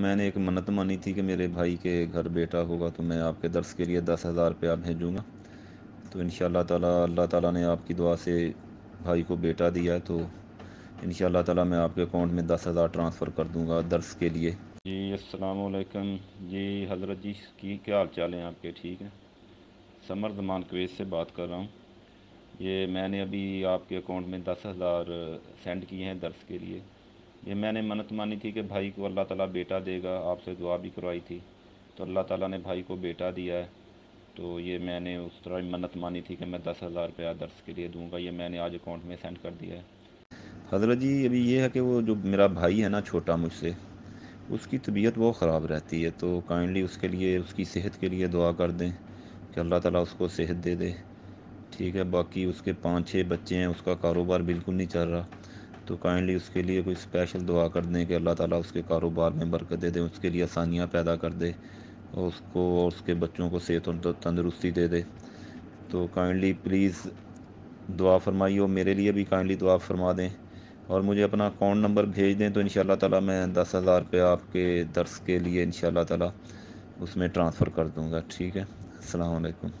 मैंने एक मन्नत मानी थी कि मेरे भाई के घर बेटा होगा तो मैं आपके दर्स के लिए दस हज़ार रुपया भेजूँगा तो इन ताला अल्लाह ताला ने आपकी दुआ से भाई को बेटा दिया तो इन ताला मैं आपके अकाउंट में दस हज़ार ट्रांसफ़र कर दूँगा दर्श के लिए जी असलकम जी हजरत जी की क्या हाल चाल हैं आपके ठीक हैं समर जमान कवेज से बात कर रहा हूँ ये मैंने अभी आपके अकाउंट में दस हज़ार सेंड किए हैं दर्श के लिए ये मैंने मन्नत मानी थी कि भाई को अल्लाह ताला बेटा देगा आपसे दुआ भी करवाई थी तो अल्लाह ताला ने भाई को बेटा दिया है तो ये मैंने उस तरह मन्नत मानी थी कि मैं दस हज़ार रुपया दर्स के लिए दूंगा ये मैंने आज अकाउंट में सेंड कर दिया है हजरत जी अभी ये है कि वो जो मेरा भाई है ना छोटा मुझसे उसकी तबीयत बहुत ख़राब रहती है तो काइंडली उसके लिए उसकी सेहत के लिए दुआ कर दें कि अल्लाह ताला उसको सेहत दे दे ठीक है बाकी उसके पाँच छः बच्चे हैं उसका कारोबार बिल्कुल नहीं चल रहा तो काइंडली उसके लिए कोई स्पेशल दुआ कर दें कि अल्लाह ताला उसके कारोबार में बरकत दे दें उसके लिए आसानियाँ पैदा कर दे और उसको और उसके बच्चों को सेहत और तंदरुस्ती दे दे तो काइंडली प्लीज़ दुआ फरमाइए और मेरे लिए भी काइंडली दुआ फरमा दें और मुझे अपना अकाउंट नंबर भेज दें तो इन ताला मैं दस हज़ार रुपये आपके दर्स के लिए इन ताला उसमें ट्रांसफ़र कर दूँगा ठीक है अलकुम